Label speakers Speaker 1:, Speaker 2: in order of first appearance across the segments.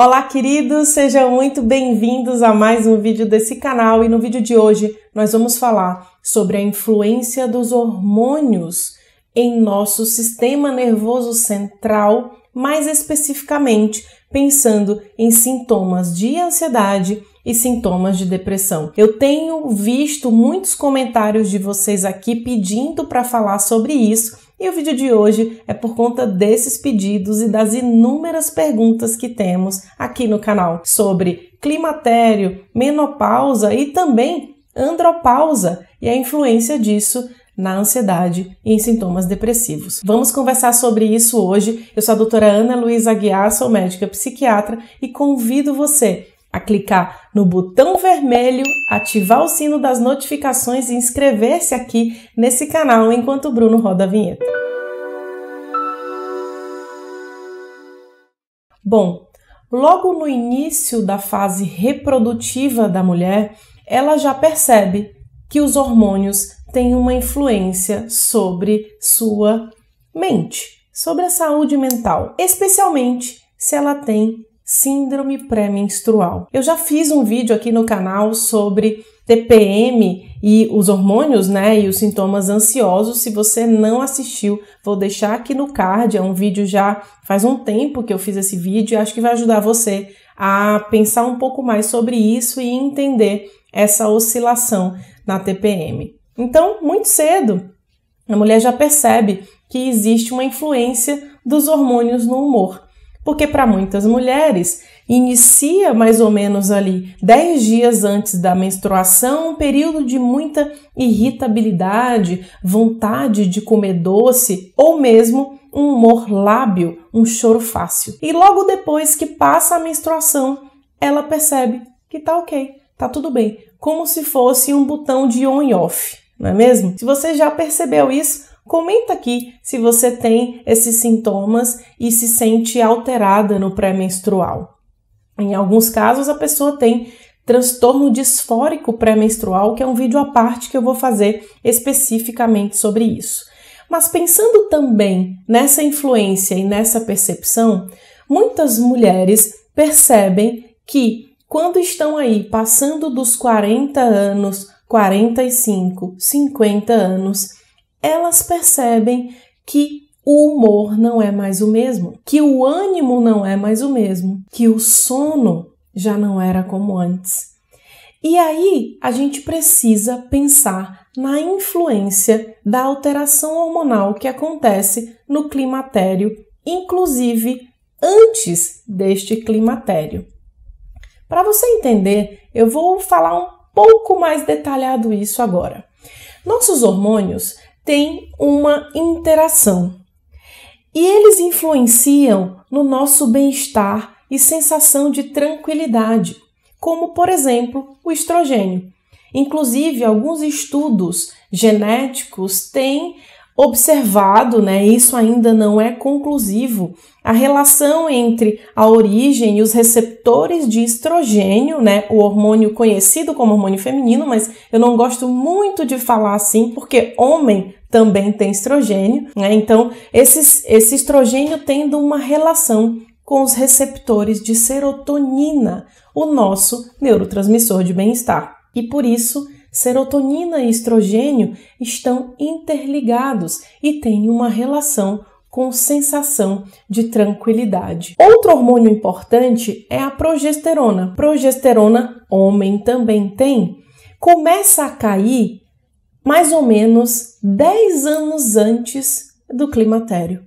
Speaker 1: Olá, queridos! Sejam muito bem-vindos a mais um vídeo desse canal e no vídeo de hoje nós vamos falar sobre a influência dos hormônios em nosso sistema nervoso central, mais especificamente pensando em sintomas de ansiedade e sintomas de depressão. Eu tenho visto muitos comentários de vocês aqui pedindo para falar sobre isso e o vídeo de hoje é por conta desses pedidos e das inúmeras perguntas que temos aqui no canal sobre climatério, menopausa e também andropausa e a influência disso na ansiedade e em sintomas depressivos. Vamos conversar sobre isso hoje. Eu sou a doutora Ana Luiza Aguiar, sou médica psiquiatra e convido você a clicar no botão vermelho, ativar o sino das notificações e inscrever-se aqui nesse canal enquanto o Bruno roda a vinheta. Bom, logo no início da fase reprodutiva da mulher, ela já percebe que os hormônios têm uma influência sobre sua mente, sobre a saúde mental, especialmente se ela tem síndrome pré-menstrual. Eu já fiz um vídeo aqui no canal sobre TPM e os hormônios, né, e os sintomas ansiosos. Se você não assistiu, vou deixar aqui no card, é um vídeo já faz um tempo que eu fiz esse vídeo e acho que vai ajudar você a pensar um pouco mais sobre isso e entender essa oscilação na TPM. Então, muito cedo, a mulher já percebe que existe uma influência dos hormônios no humor. Porque para muitas mulheres, inicia mais ou menos ali 10 dias antes da menstruação, um período de muita irritabilidade, vontade de comer doce ou mesmo um humor lábio, um choro fácil. E logo depois que passa a menstruação, ela percebe que tá ok, tá tudo bem, como se fosse um botão de on e off, não é mesmo? Se você já percebeu isso, Comenta aqui se você tem esses sintomas e se sente alterada no pré-menstrual. Em alguns casos, a pessoa tem transtorno disfórico pré-menstrual, que é um vídeo à parte que eu vou fazer especificamente sobre isso. Mas pensando também nessa influência e nessa percepção, muitas mulheres percebem que quando estão aí passando dos 40 anos, 45, 50 anos, elas percebem que o humor não é mais o mesmo, que o ânimo não é mais o mesmo, que o sono já não era como antes. E aí a gente precisa pensar na influência da alteração hormonal que acontece no climatério, inclusive antes deste climatério. Para você entender, eu vou falar um pouco mais detalhado isso agora. Nossos hormônios, tem uma interação. E eles influenciam no nosso bem-estar e sensação de tranquilidade, como, por exemplo, o estrogênio. Inclusive, alguns estudos genéticos têm observado, né, isso ainda não é conclusivo, a relação entre a origem e os receptores de estrogênio, né, o hormônio conhecido como hormônio feminino, mas eu não gosto muito de falar assim, porque homem também tem estrogênio, né? Então, esses, esse estrogênio tendo uma relação com os receptores de serotonina, o nosso neurotransmissor de bem-estar. E por isso Serotonina e estrogênio estão interligados e têm uma relação com sensação de tranquilidade. Outro hormônio importante é a progesterona. Progesterona, homem também tem, começa a cair mais ou menos 10 anos antes do climatério.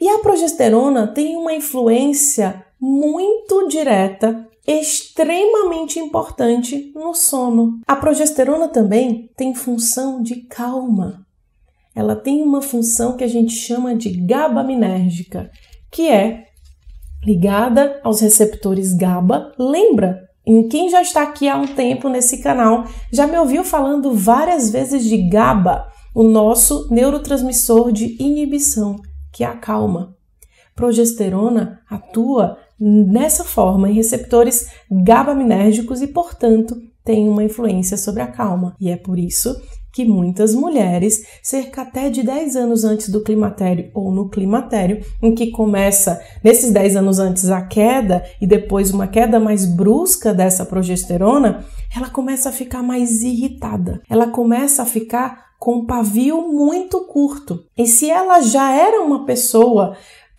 Speaker 1: E a progesterona tem uma influência muito direta extremamente importante no sono. A progesterona também tem função de calma. Ela tem uma função que a gente chama de GABA minérgica, que é ligada aos receptores GABA. Lembra? Em quem já está aqui há um tempo nesse canal, já me ouviu falando várias vezes de GABA, o nosso neurotransmissor de inibição, que é acalma. Progesterona atua nessa forma em receptores gabaminérgicos e, portanto, tem uma influência sobre a calma. E é por isso que muitas mulheres, cerca até de 10 anos antes do climatério ou no climatério, em que começa nesses 10 anos antes a queda e depois uma queda mais brusca dessa progesterona, ela começa a ficar mais irritada. Ela começa a ficar com um pavio muito curto. E se ela já era uma pessoa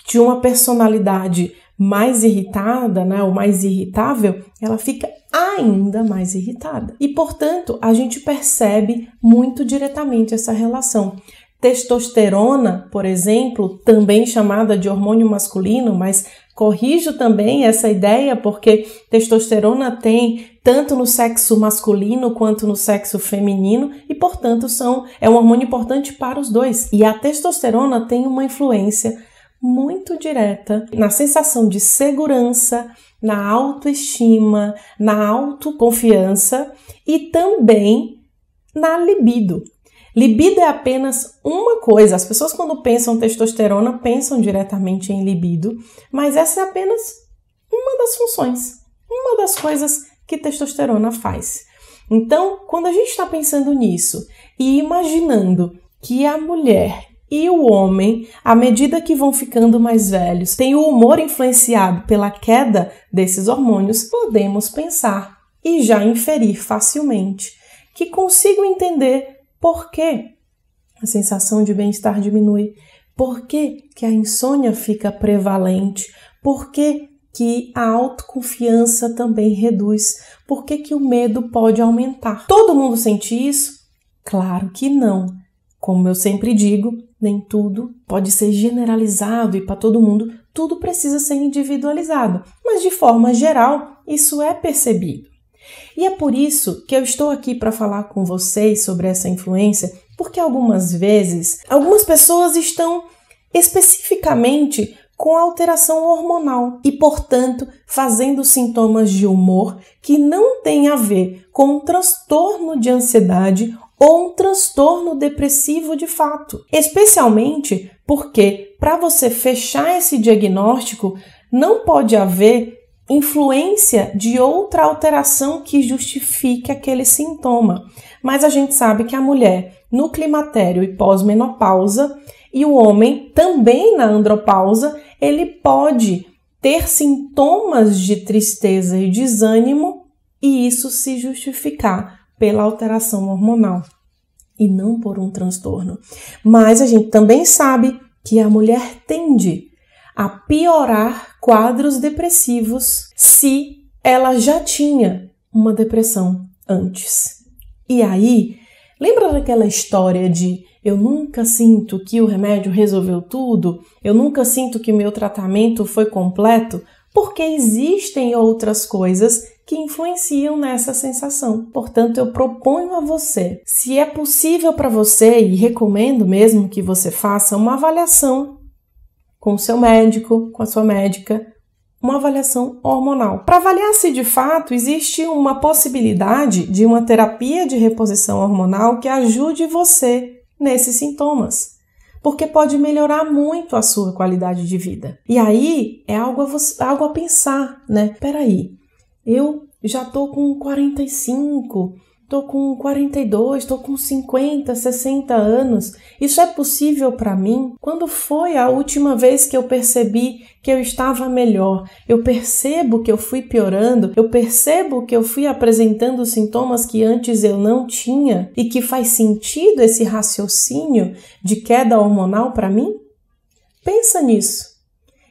Speaker 1: de uma personalidade mais irritada, né, ou mais irritável, ela fica ainda mais irritada. E, portanto, a gente percebe muito diretamente essa relação. Testosterona, por exemplo, também chamada de hormônio masculino, mas corrijo também essa ideia porque testosterona tem tanto no sexo masculino quanto no sexo feminino e, portanto, são é um hormônio importante para os dois. E a testosterona tem uma influência muito direta na sensação de segurança, na autoestima, na autoconfiança e também na libido. Libido é apenas uma coisa. As pessoas, quando pensam testosterona, pensam diretamente em libido, mas essa é apenas uma das funções, uma das coisas que testosterona faz. Então, quando a gente está pensando nisso e imaginando que a mulher e o homem, à medida que vão ficando mais velhos, tem o humor influenciado pela queda desses hormônios, podemos pensar e já inferir facilmente que consigo entender por que a sensação de bem-estar diminui, por que, que a insônia fica prevalente, por que, que a autoconfiança também reduz, por que, que o medo pode aumentar. Todo mundo sente isso? Claro que não. Como eu sempre digo, nem tudo pode ser generalizado e para todo mundo, tudo precisa ser individualizado, mas de forma geral, isso é percebido. E é por isso que eu estou aqui para falar com vocês sobre essa influência, porque algumas vezes algumas pessoas estão especificamente com alteração hormonal e, portanto, fazendo sintomas de humor que não têm a ver com um transtorno de ansiedade ou um transtorno depressivo de fato. Especialmente porque, para você fechar esse diagnóstico, não pode haver influência de outra alteração que justifique aquele sintoma. Mas a gente sabe que a mulher no climatério e pós-menopausa e o homem também na andropausa, ele pode ter sintomas de tristeza e desânimo e isso se justificar pela alteração hormonal e não por um transtorno. Mas a gente também sabe que a mulher tende a piorar quadros depressivos se ela já tinha uma depressão antes. E aí, lembra daquela história de eu nunca sinto que o remédio resolveu tudo, eu nunca sinto que meu tratamento foi completo? porque existem outras coisas que influenciam nessa sensação. Portanto, eu proponho a você, se é possível para você e recomendo mesmo que você faça uma avaliação com o seu médico, com a sua médica, uma avaliação hormonal. Para avaliar se de fato existe uma possibilidade de uma terapia de reposição hormonal que ajude você nesses sintomas porque pode melhorar muito a sua qualidade de vida. E aí é algo a, você, algo a pensar, né? Peraí, eu já tô com 45, tô com 42, tô com 50, 60 anos. Isso é possível para mim? Quando foi a última vez que eu percebi que eu estava melhor? Eu percebo que eu fui piorando, eu percebo que eu fui apresentando sintomas que antes eu não tinha e que faz sentido esse raciocínio de queda hormonal para mim? Pensa nisso.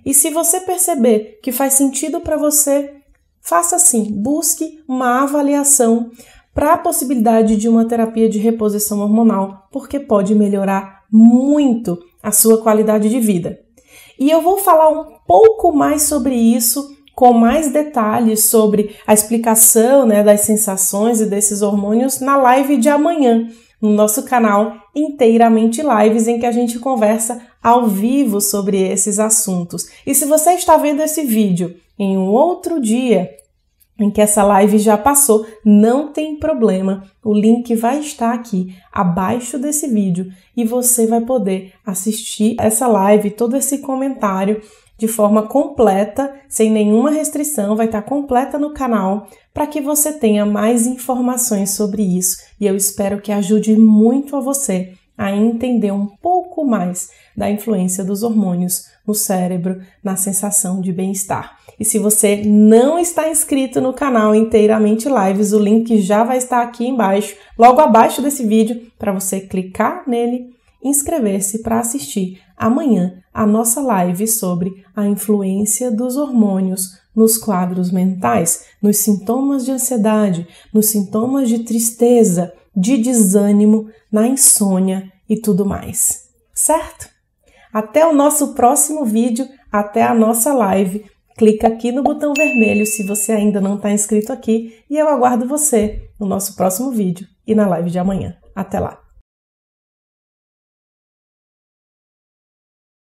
Speaker 1: E se você perceber que faz sentido para você, faça assim, busque uma avaliação para a possibilidade de uma terapia de reposição hormonal, porque pode melhorar muito a sua qualidade de vida. E eu vou falar um pouco mais sobre isso, com mais detalhes sobre a explicação né, das sensações e desses hormônios na live de amanhã, no nosso canal Inteiramente Lives, em que a gente conversa ao vivo sobre esses assuntos. E se você está vendo esse vídeo em um outro dia, em que essa live já passou, não tem problema. O link vai estar aqui abaixo desse vídeo e você vai poder assistir essa live, todo esse comentário de forma completa, sem nenhuma restrição, vai estar completa no canal para que você tenha mais informações sobre isso e eu espero que ajude muito a você a entender um pouco mais da influência dos hormônios no cérebro, na sensação de bem-estar. E se você não está inscrito no canal Inteiramente Lives, o link já vai estar aqui embaixo, logo abaixo desse vídeo, para você clicar nele inscrever-se para assistir amanhã a nossa live sobre a influência dos hormônios nos quadros mentais, nos sintomas de ansiedade, nos sintomas de tristeza, de desânimo, na insônia e tudo mais. Certo? Até o nosso próximo vídeo, até a nossa live. Clica aqui no botão vermelho se você ainda não está inscrito aqui e eu aguardo você no nosso próximo vídeo e na live de amanhã. Até lá!